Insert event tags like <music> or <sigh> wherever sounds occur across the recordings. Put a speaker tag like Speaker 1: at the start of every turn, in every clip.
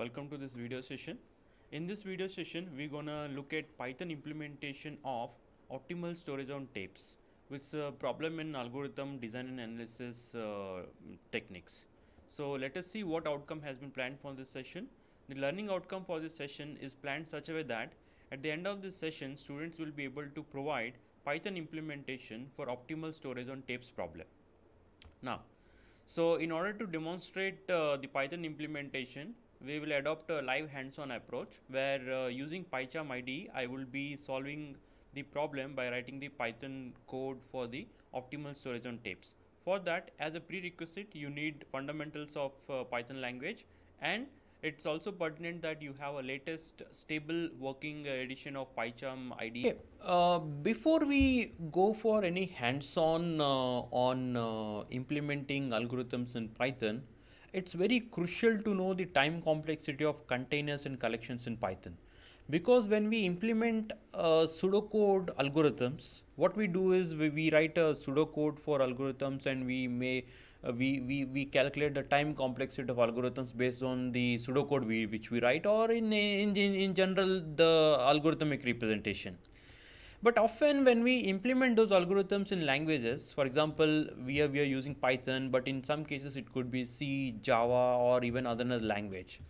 Speaker 1: welcome to this video session in this video session we're gonna look at python implementation of optimal storage on tapes which is a problem in algorithm design and analysis uh, techniques so let us see what outcome has been planned for this session the learning outcome for this session is planned such a way that at the end of this session students will be able to provide python implementation for optimal storage on tapes problem now so in order to demonstrate uh, the python implementation we will adopt a live hands-on approach where uh, using PyCharm ID, I will be solving the problem by writing the Python code for the optimal storage on tapes. For that, as a prerequisite, you need fundamentals of uh, Python language and it's also pertinent that you have a latest stable working edition of PyCharm IDE. Okay. Uh, before we go for any hands-on uh, on uh, implementing algorithms in Python, it's very crucial to know the time complexity of containers and collections in Python. Because when we implement uh, pseudocode algorithms, what we do is we, we write a pseudocode for algorithms and we may uh, we, we, we calculate the time complexity of algorithms based on the pseudocode we, which we write or in, in, in, in general the algorithmic representation. But often when we implement those algorithms in languages, for example, we are, we are using Python, but in some cases it could be C, Java, or even other language.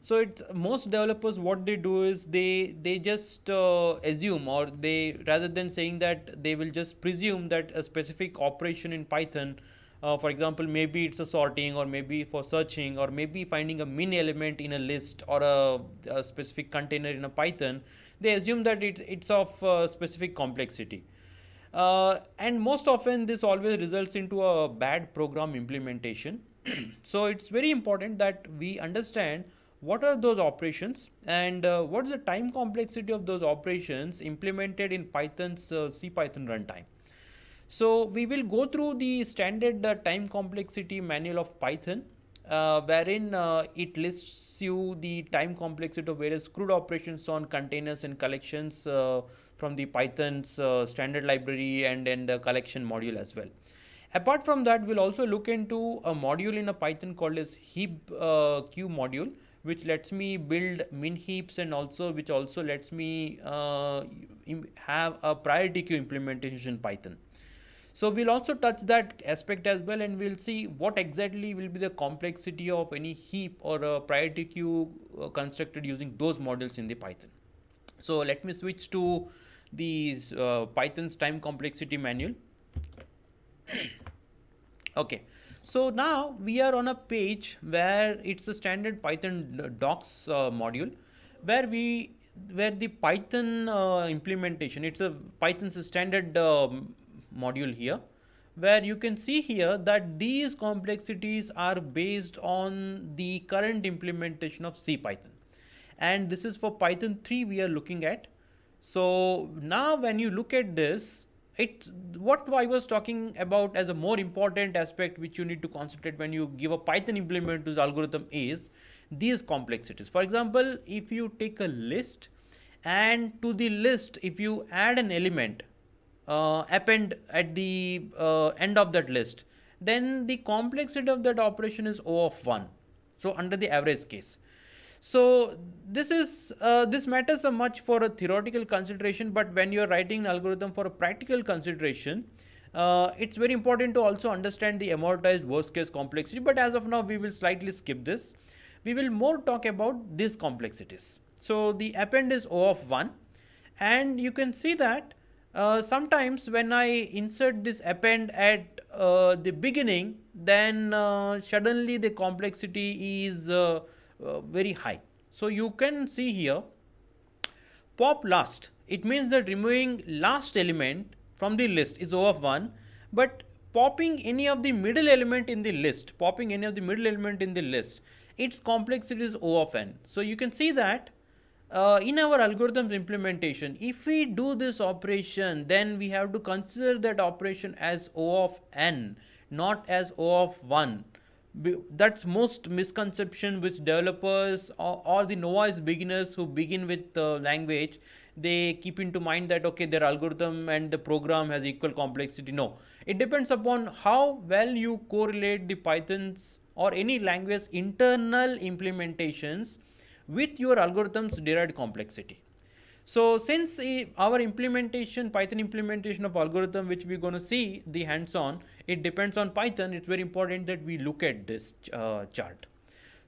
Speaker 1: So it's most developers what they do is they they just uh, assume or they rather than saying that they will just presume that a specific operation in Python uh, for example maybe it's a sorting or maybe for searching or maybe finding a min element in a list or a, a specific container in a python they assume that it, it's of uh, specific complexity. Uh, and most often this always results into a bad program implementation. <clears throat> so it's very important that we understand what are those operations and uh, what's the time complexity of those operations implemented in Python's uh, CPython runtime. So we will go through the standard uh, time complexity manual of Python uh, wherein uh, it lists you the time complexity of various CRUD operations on containers and collections uh, from the Python's uh, standard library and then the collection module as well. Apart from that, we'll also look into a module in a Python called as heap uh, queue module, which lets me build min heaps and also which also lets me uh, have a priority queue implementation in Python. So we'll also touch that aspect as well and we'll see what exactly will be the complexity of any heap or a priority queue uh, constructed using those models in the Python. So let me switch to the uh, Python's time complexity manual. <coughs> okay. So now we are on a page where it's a standard Python uh, docs uh, module where we where the Python uh, implementation, it's a Python's standard um, module here where you can see here that these complexities are based on the current implementation of C Python. And this is for Python 3 we are looking at. So now when you look at this, it what I was talking about as a more important aspect which you need to concentrate when you give a Python implement to the algorithm is these complexities. For example, if you take a list and to the list, if you add an element, uh, append at the uh, end of that list, then the complexity of that operation is O of 1. So under the average case. So this is uh, this matters so much for a theoretical consideration, but when you are writing an algorithm for a practical consideration, uh, it's very important to also understand the amortized worst case complexity. But as of now, we will slightly skip this. We will more talk about these complexities. So the append is O of 1 and you can see that uh, sometimes when I insert this append at uh, the beginning, then uh, suddenly the complexity is uh, uh, very high. So you can see here, pop last. It means that removing last element from the list is O of 1, but popping any of the middle element in the list, popping any of the middle element in the list, its complexity is O of n. So you can see that uh, in our algorithm implementation, if we do this operation, then we have to consider that operation as O of n, not as O of 1. That's most misconception which developers or, or the novice beginners who begin with the language, they keep into mind that, okay, their algorithm and the program has equal complexity. No, it depends upon how well you correlate the Python's or any language internal implementations with your algorithm's derived complexity. So since our implementation, Python implementation of algorithm, which we're going to see the hands-on, it depends on Python. It's very important that we look at this uh, chart.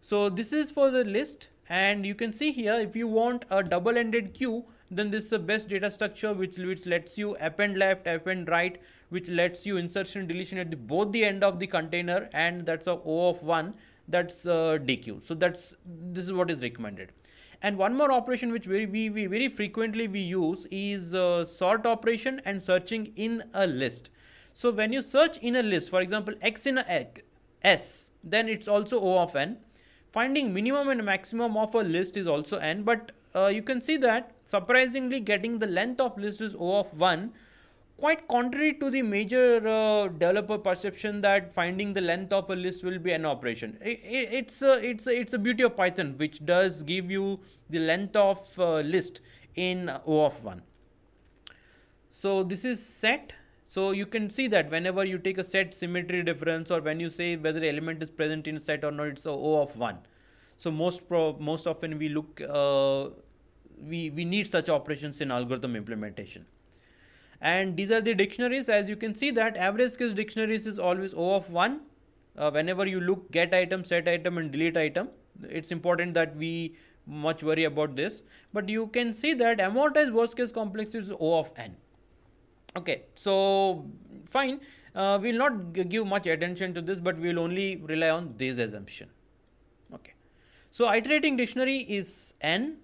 Speaker 1: So this is for the list and you can see here, if you want a double-ended queue, then this is the best data structure which, which lets you append left, append right, which lets you insertion, deletion at the, both the end of the container and that's a O of 1 that's uh, dq so that's this is what is recommended and one more operation which we, we, we very frequently we use is uh, sort operation and searching in a list so when you search in a list for example x in a s then it's also o of n finding minimum and maximum of a list is also n but uh, you can see that surprisingly getting the length of list is o of 1 quite contrary to the major uh, developer perception that finding the length of a list will be an operation. It, it, it's a, it's a, it's a beauty of Python which does give you the length of uh, list in O of one. So this is set. So you can see that whenever you take a set symmetry difference or when you say whether element is present in set or not, it's a O of one. So most most often we look uh, we we need such operations in algorithm implementation and these are the dictionaries as you can see that average case dictionaries is always O of 1 uh, whenever you look get item set item and delete item it's important that we much worry about this but you can see that amortized worst case complexity is O of n okay so fine uh, we'll not give much attention to this but we'll only rely on this assumption okay so iterating dictionary is n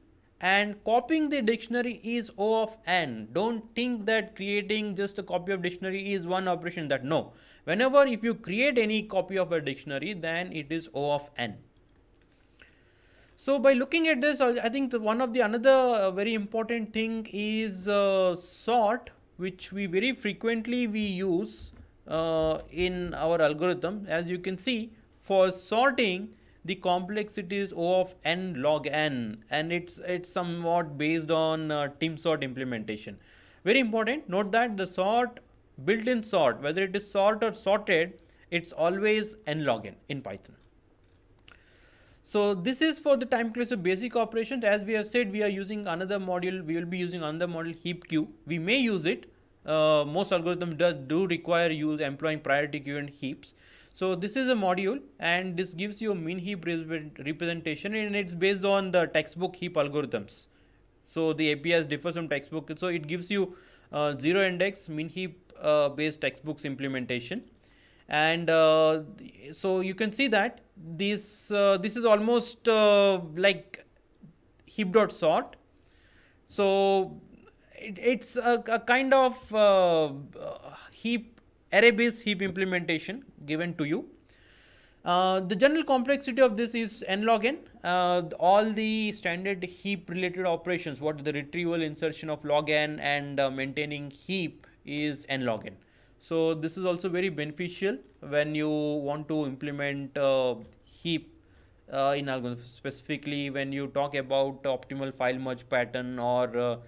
Speaker 1: and copying the dictionary is O of n. Don't think that creating just a copy of dictionary is one operation that no. Whenever if you create any copy of a dictionary then it is O of n. So by looking at this I think one of the another uh, very important thing is uh, sort which we very frequently we use uh, in our algorithm as you can see for sorting the complexity is O of n log n and it's it's somewhat based on uh, team sort implementation. Very important, note that the sort built-in sort, whether it is sort or sorted, it's always n log n in Python. So this is for the time of basic operations. As we have said, we are using another module. We will be using another model heap queue. We may use it. Uh, most algorithms do, do require use employing priority queue and heaps. So this is a module and this gives you a mean heap representation and it's based on the textbook heap algorithms. So the APIs different from textbook. So it gives you uh, zero index mean heap uh, based textbooks implementation. And uh, so you can see that this uh, this is almost uh, like heap.sort. So it, it's a, a, kind of uh, heap array-based heap implementation given to you. Uh, the general complexity of this is n log n. Uh, all the standard heap related operations, what the retrieval insertion of log n and uh, maintaining heap is n log n. So this is also very beneficial when you want to implement uh, heap uh, in algorithm, specifically when you talk about optimal file merge pattern or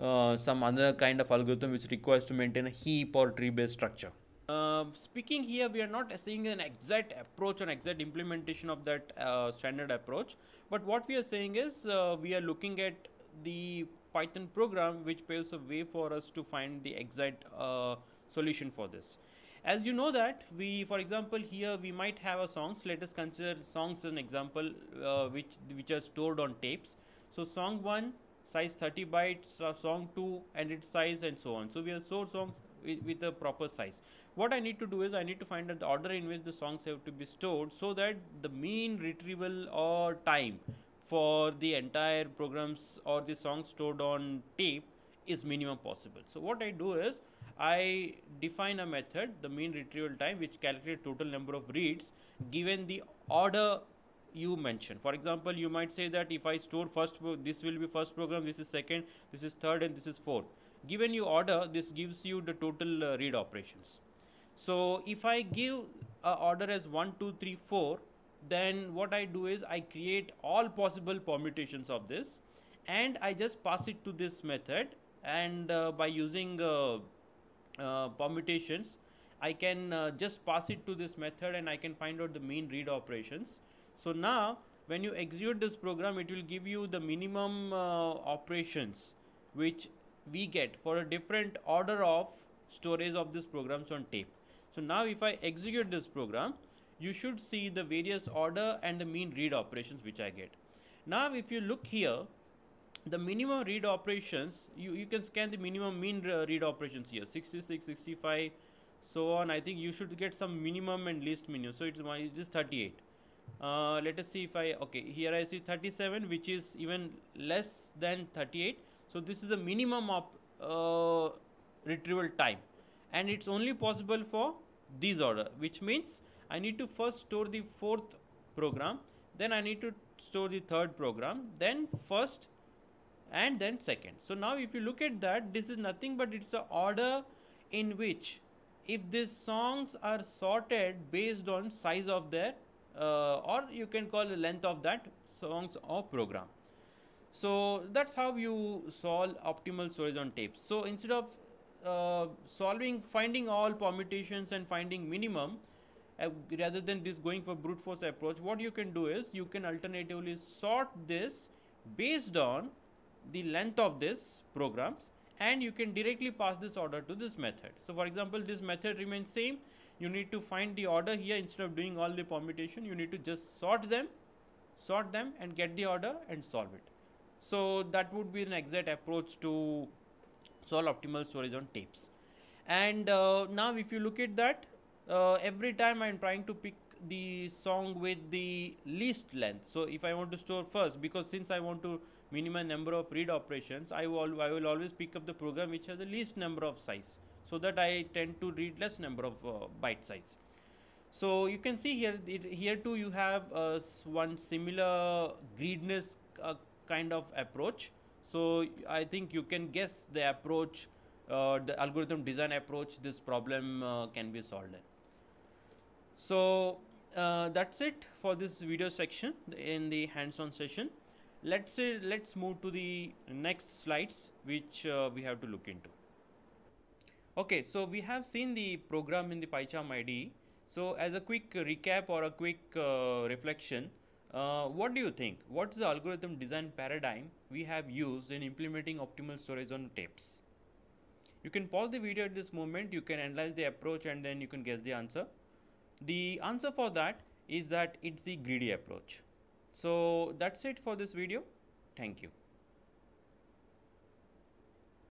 Speaker 1: uh, some other kind of algorithm which requires to maintain a heap or tree based structure. Uh, speaking here, we are not saying an exact approach or exact implementation of that uh, standard approach, but what we are saying is uh, we are looking at the Python program which paves a way for us to find the exact uh, solution for this. As you know that we, for example, here we might have a songs. Let us consider songs as an example, uh, which which are stored on tapes. So song one size 30 bytes, song two and its size and so on. So we are stored songs with, with a proper size what I need to do is I need to find out the order in which the songs have to be stored so that the mean retrieval or time for the entire programs or the songs stored on tape is minimum possible. So what I do is I define a method the mean retrieval time which calculates total number of reads given the order you mention. For example, you might say that if I store first, this will be first program, this is second, this is third, and this is fourth. Given you order, this gives you the total uh, read operations. So if I give a order as 1, 2, 3, 4, then what I do is I create all possible permutations of this and I just pass it to this method and uh, by using uh, uh, permutations I can uh, just pass it to this method and I can find out the mean read operations. So now when you execute this program it will give you the minimum uh, operations which we get for a different order of storage of this programs on tape. So now if I execute this program, you should see the various order and the mean read operations which I get. Now if you look here, the minimum read operations, you, you can scan the minimum mean read operations here, 66, 65, so on. I think you should get some minimum and least minimum. So it's just 38. Uh, let us see if I, okay, here I see 37, which is even less than 38. So this is the minimum of uh, retrieval time. And it's only possible for this order which means I need to first store the fourth program then I need to store the third program then first and then second so now if you look at that this is nothing but it's a order in which if these songs are sorted based on size of their uh, or you can call the length of that songs or program so that's how you solve optimal storage on tapes so instead of uh, solving finding all permutations and finding minimum uh, rather than this going for brute force approach what you can do is you can alternatively sort this based on the length of this programs and you can directly pass this order to this method so for example this method remains same you need to find the order here instead of doing all the permutation you need to just sort them sort them and get the order and solve it so that would be an exact approach to all optimal storage on tapes. And uh, now if you look at that, uh, every time I'm trying to pick the song with the least length. So if I want to store first, because since I want to minimum number of read operations, I will, I will always pick up the program which has the least number of size so that I tend to read less number of uh, byte size. So you can see here, it, here too you have uh, one similar greediness uh, kind of approach so I think you can guess the approach, uh, the algorithm design approach this problem uh, can be solved in. So uh, that's it for this video section in the hands-on session. Let's say uh, let's move to the next slides which uh, we have to look into. Okay, so we have seen the program in the PyCharm IDE. So as a quick recap or a quick uh, reflection, uh, what do you think? What's the algorithm design paradigm we have used in implementing optimal storage on tapes? You can pause the video at this moment, you can analyze the approach and then you can guess the answer. The answer for that is that it's the greedy approach. So that's it for this video. Thank you.